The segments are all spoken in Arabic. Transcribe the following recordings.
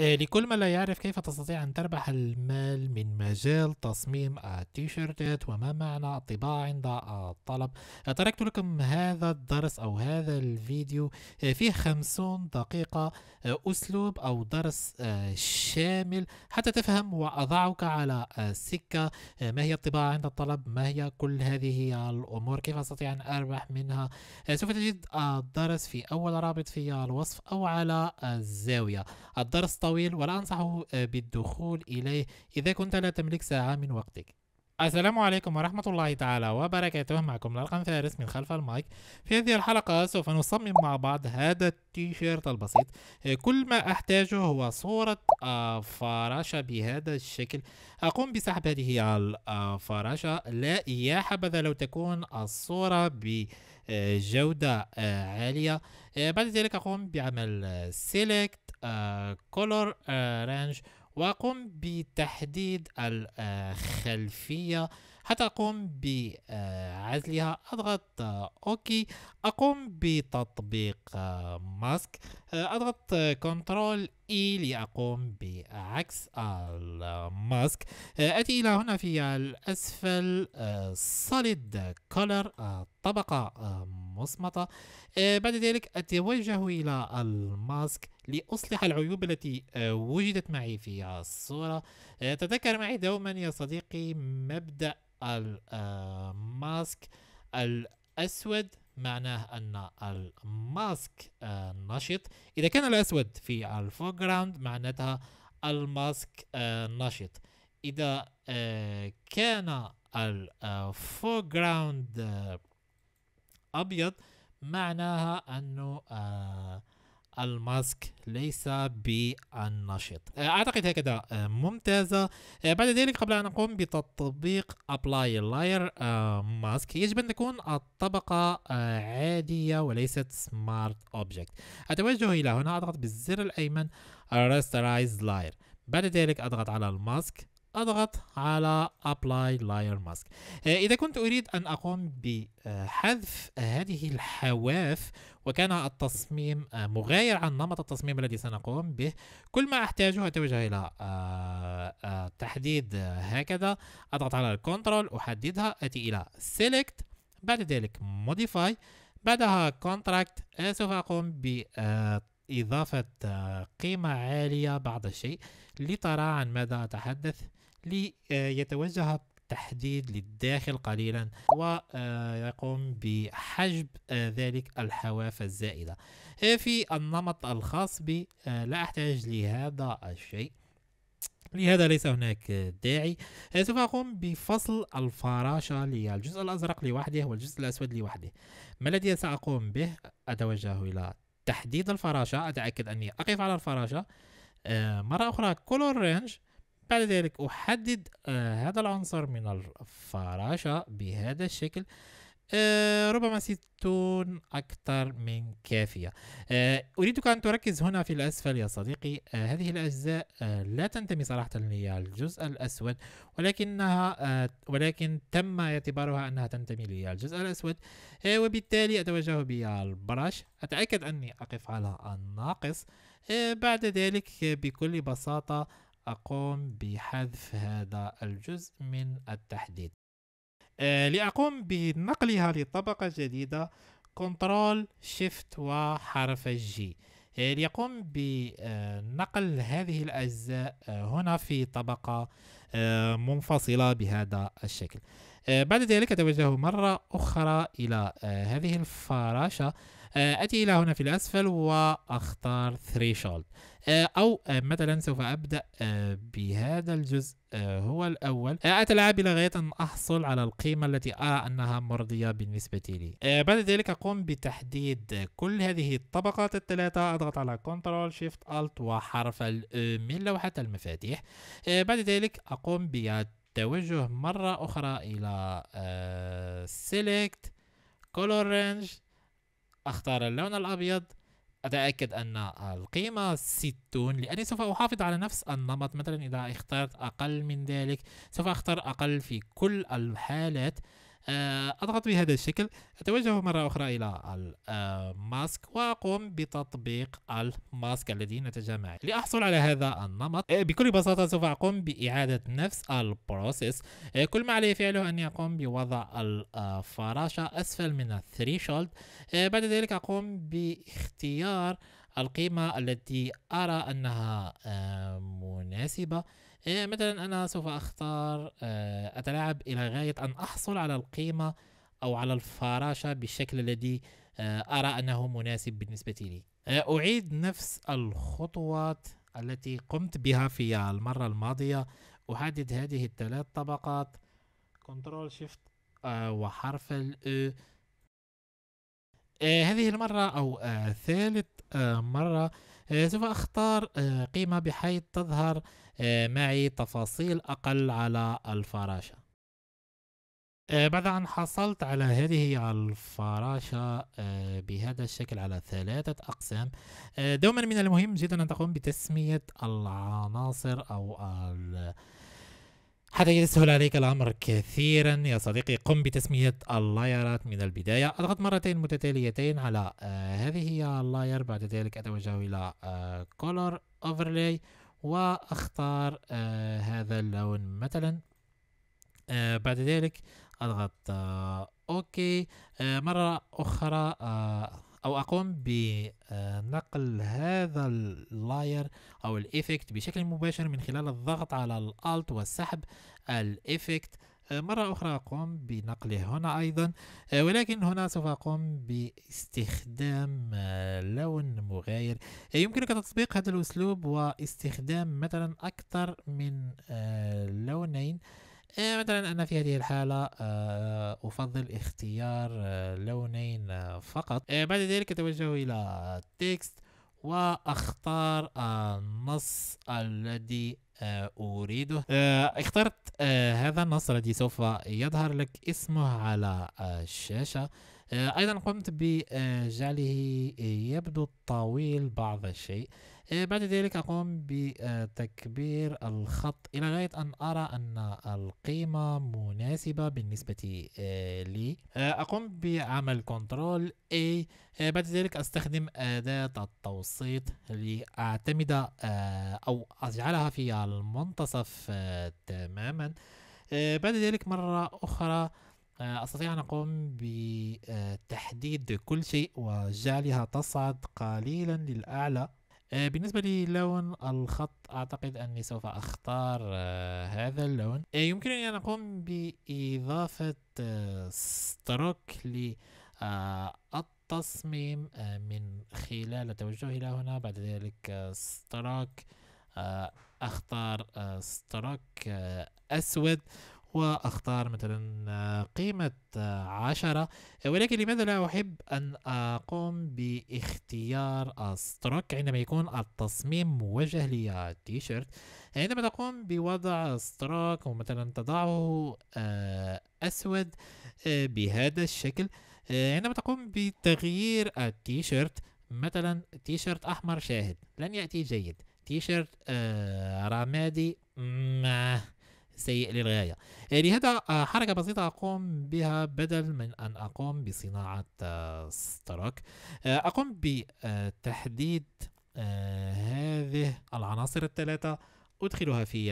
آه، لكل من لا يعرف كيف تستطيع أن تربح المال من مجال تصميم التيشيرتات وما معنى الطباعة عند الطلب آه، تركت لكم هذا الدرس أو هذا الفيديو آه، فيه خمسون دقيقة أسلوب أو درس شامل حتى تفهم وأضعك على السكة ما هي الطباعة عند الطلب ما هي كل هذه الأمور كيف أستطيع أن أربح منها سوف تجد الدرس في أول رابط في الوصف أو على الزاوية الدرس طويل ولا أنصحه آه، بالدخول إليه إذا كنت لا تملك ساعة من وقتك السلام عليكم ورحمة الله تعالى وبركاته معكم لرقم فارس من خلف المايك في هذه الحلقة سوف نصمم مع بعض هذا التيشيرت البسيط آه، كل ما أحتاجه هو صورة آه، فراشة بهذا الشكل أقوم بسحب هذه الفراشة لا يا حبذا لو تكون الصورة ب جودة آه، عالية آه، بعد ذلك أقوم بعمل آه، select color range وأقوم بتحديد الخلفية حتى أقوم بعزلها أضغط أوكي أقوم بتطبيق ماسك أضغط كنترول إي لأقوم بعكس الماسك آه، أتي إلى هنا في الأسفل آه، solid color آه، طبقة مصمتة بعد ذلك أتوجه إلى الماسك لأصلح العيوب التي وجدت معي في الصورة تذكر معي دوما يا صديقي مبدأ الماسك الأسود معناه أن الماسك نشط إذا كان الأسود في الفورجراوند معناتها الماسك نشط إذا كان الفورجراوند أبيض معناها أنه الماسك ليس بالنشط آه، اعتقد هكذا آه، ممتازة آه، بعد ذلك قبل ان نقوم بتطبيق ابلاي لاير ماسك يجب ان تكون الطبقة عادية وليست سمارت اوبجكت اتوجه الى هنا اضغط بالزر الايمن راسترايز لاير بعد ذلك اضغط على الماسك أضغط على Apply Layer Mask آه، إذا كنت أريد أن أقوم بحذف هذه الحواف وكان التصميم آه، مغاير عن نمط التصميم الذي سنقوم به كل ما أحتاجه أتوجه إلى آه، تحديد هكذا أضغط على الكنترول أحددها أتي إلى Select بعد ذلك Modify بعدها Contract سوف أقوم ب إضافة قيمة عالية بعض الشيء لترى عن ماذا أتحدث ليتوجه التحديد للداخل قليلا ويقوم آه، بحجب آه، ذلك الحواف الزائدة في النمط الخاص بي آه، لا أحتاج لهذا الشيء لهذا ليس هناك داعي سوف أقوم بفصل الفراشة للجزء الأزرق لوحده والجزء الأسود لوحده ما الذي سأقوم به؟ أتوجه إلى تحديد الفراشة أتأكد أني أقف على الفراشة مرة أخرى Color رينج بعد ذلك أحدد آه هذا العنصر من الفراشة بهذا الشكل آه ربما ستون أكثر من كافية آه أريدك أن تركز هنا في الأسفل يا صديقي آه هذه الأجزاء آه، لا تنتمي صراحة للجزء الأسود ولكنها آه، ولكن تم اعتبارها أنها تنتمي للجزء الأسود آه، وبالتالي أتوجه بالبرش أتأكد أني أقف على الناقص بعد ذلك بكل بساطة أقوم بحذف هذا الجزء من التحديد آه، لأقوم بنقلها لطبقة جديدة كنترول شيفت وحرف الجي آه، ليقوم بنقل هذه الأجزاء آه، هنا في طبقة منفصلة بهذا الشكل بعد ذلك أتوجه مرة أخرى إلى هذه الفراشة أتي إلى هنا في الأسفل وأختار threshold آه، أو آه، مثلا سوف أبدأ آه، بهذا الجزء هو الأول أتلعب آية لغاية أن أحصل على القيمة التي أرى أنها مرضية بالنسبة لي بعد ذلك أقوم بتحديد كل هذه الطبقات الثلاثة أضغط على Ctrl Shift Alt وحرف من لوحة المفاتيح بعد ذلك أقوم بالتوجه مرة أخرى إلى Select Color Range أختار اللون الأبيض أتأكد أن القيمة 60 لأني سوف أحافظ على نفس النمط مثلا إذا اخترت أقل من ذلك سوف أختار أقل في كل الحالات آه، أضغط بهذا الشكل أتوجه مرة أخرى إلى الماسك آه، وأقوم بتطبيق الماسك الذي نتج معي لأحصل على هذا النمط آه، بكل بساطة سوف أقوم بإعادة نفس البروسيس كل ما علي فعله أني أقوم بوضع الفراشة أسفل من الثريشولد بعد ذلك أقوم باختيار القيمة التي أرى أنها مناسبة إيه، مثلا أنا سوف أختار آه، أتلاعب إلى غاية أن أحصل على القيمة أو على الفراشة بالشكل الذي آه، أرى أنه مناسب بالنسبة لي آه، أعيد نفس الخطوات التي قمت بها في المرة الماضية أحدد هذه الثلاث طبقات كنترول شيفت وحرف ال e. هذه المرة أو ثالث مرة سوف أختار قيمة بحيث تظهر آه، معي تفاصيل أقل على الفراشة آه، بعد أن حصلت على هذه الفراشة آه، بهذا الشكل على ثلاثة أقسام دوما من المهم جدا أن تقوم بتسمية العناصر أو حتى يسهل عليك الأمر كثيرا يا صديقي قم بتسمية اللايرات من البداية اضغط مرتين متتاليتين على هذه اللاير بعد ذلك أتوجه إلى Color Overlay واختار آه هذا اللون مثلا آه بعد ذلك اضغط آه اوكي آه مرة اخرى آه او اقوم بنقل آه، هذا اللاير او الايفكت بشكل مباشر من خلال الضغط على الالت والسحب الايفكت آه، مرة أخرى أقوم بنقله هنا أيضا آه، ولكن هنا سوف أقوم باستخدام آه، لون مغاير يمكنك تطبيق هذا الأسلوب واستخدام مثلا أكثر من لونين مثلا أنا في هذه الحالة أفضل اختيار لونين فقط بعد ذلك أتوجه إلى تكست واختار النص الذي آه، أريده آه، اخترت آه، هذا النص الذي سوف يظهر لك اسمه على الشاشة أيضا قمت بجعله يبدو طويل بعض الشيء آه، بعد ذلك أقوم بتكبير الخط إلى غاية أن أرى أن القيمة مناسبة بالنسبة آه، لي آه، أقوم بعمل كنترول A بعد ذلك أستخدم أداة التوسيط لأعتمد أو أجعلها في المنتصف تماما بعد ذلك مرة أخرى أستطيع أن أقوم بتحديد كل شيء وجعلها تصعد قليلا للأعلى آه، بالنسبة للون الخط أعتقد أني سوف أختار آه، هذا اللون آه، يمكنني أن أقوم بإضافة ستروك للتصميم من خلال التوجه إلى هنا بعد ذلك ستروك أختار ستروك أسود واختار مثلا آه، قيمة آه، عشرة ولكن لماذا لا احب ان اقوم باختيار ستروك عندما يكون التصميم موجه لي التيشيرت عندما تقوم بوضع ستروك ومثلا تضعه آه، اسود بهذا الشكل عندما تقوم بتغيير التيشيرت مثلا تيشيرت احمر شاهد لن ياتي جيد تيشيرت رمادي سيء للغاية آه، لهذا آه، حركة بسيطة أقوم بها بدل من أن أقوم بصناعة آه، ستروك أقوم بتحديد هذه العناصر الثلاثة أدخلها في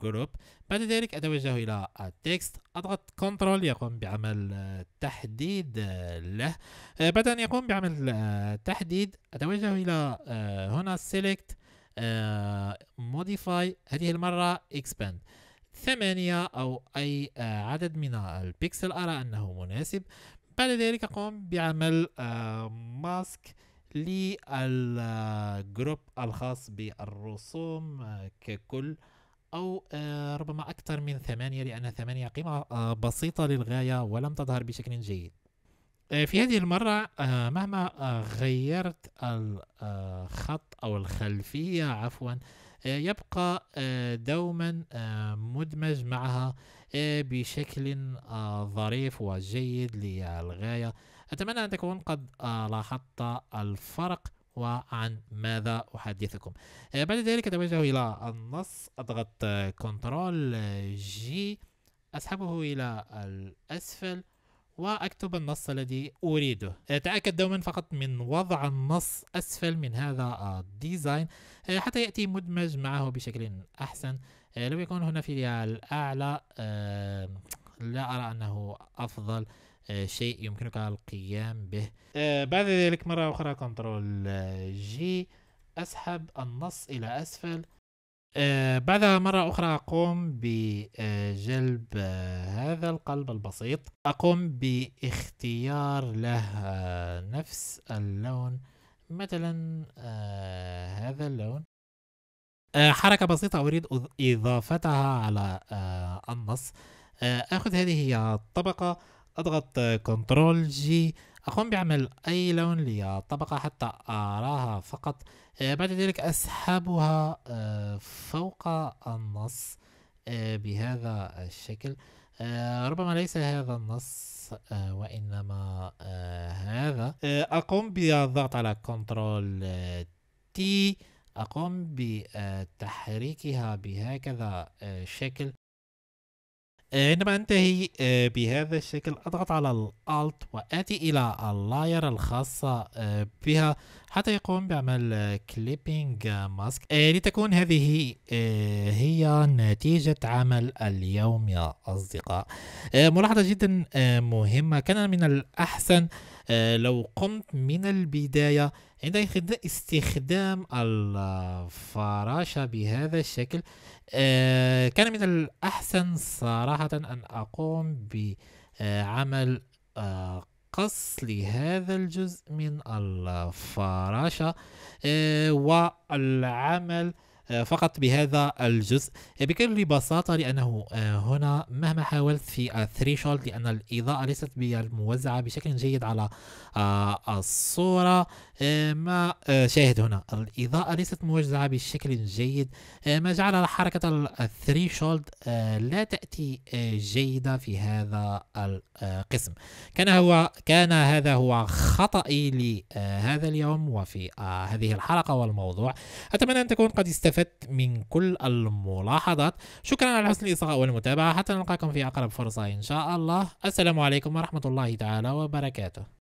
جروب بعد ذلك أتوجه إلى التكست أضغط كنترول يقوم بعمل تحديد له بعد أن يقوم بعمل تحديد أتوجه إلى هنا سيلكت موديفاي هذه المرة إكسباند ثمانية أو أي آه، عدد من البيكسل أرى أنه مناسب بعد ذلك قم بعمل آه، ماسك للجروب الخاص بالرسوم آه، ككل أو ربما أكثر من ثمانية لأن ثمانية قيمة بسيطة للغاية ولم تظهر بشكل جيد في هذه المرة مهما غيرت الخط أو الخلفية عفوا آه، يبقى آه، دوما آه، مدمج معها بشكل ظريف وجيد للغاية أتمنى أن تكون قد لاحظت الفرق وعن ماذا أحدثكم بعد ذلك أتوجه إلى النص أضغط كنترول جي أسحبه إلى الأسفل واكتب النص الذي اريده تاكد دوما فقط من وضع النص اسفل من هذا الديزاين آه، حتى ياتي مدمج معه بشكل احسن آه، لو يكون هنا في الاعلى آه، لا ارى انه افضل شيء يمكنك القيام به بعد ذلك مره اخرى كنترول جي اسحب النص الى اسفل آه، بعدها مرة أخرى أقوم بجلب آه، هذا القلب البسيط أقوم باختيار له آه، نفس اللون مثلا هذا اللون حركة بسيطة أريد إضافتها على النص أخذ هذه الطبقة أضغط كنترول جي أقوم بعمل أي لون للطبقة حتى أراها فقط آه، بعد ذلك أسحبها آه، فوق النص آه، بهذا الشكل ربما ليس هذا النص وإنما هذا أقوم بالضغط على كنترول تي أقوم بتحريكها بهكذا شكل عندما انتهي آه، بهذا الشكل اضغط على الالت واتي الى اللاير الخاصة آه، بها حتى يقوم بعمل كليبينج آه، ماسك لتكون هذه هي نتيجة عمل اليوم يا اصدقاء ملاحظة جدا مهمة كان من الاحسن لو قمت من البداية عند استخدام الفراشة بهذا الشكل آه، كان من الأحسن صراحة أن أقوم بعمل آه، قص لهذا الجزء من الفراشة آه، والعمل آه، فقط بهذا الجزء آه، بكل بساطة لأنه آه، هنا مهما حاولت في الثريشولد لأن الإضاءة ليست موزعة بشكل جيد على الصورة ما شاهد هنا الإضاءة ليست موزعة بشكل جيد ما جعل حركة الثريشولد لا تأتي جيدة في هذا القسم كان هو كان هذا هو خطأي لهذا اليوم وفي هذه الحلقة والموضوع أتمنى أن تكون قد استفدت استفدت من كل الملاحظات شكرا على حسن الإصغاء والمتابعة حتى نلقاكم في أقرب فرصة إن شاء الله السلام عليكم ورحمة الله تعالى وبركاته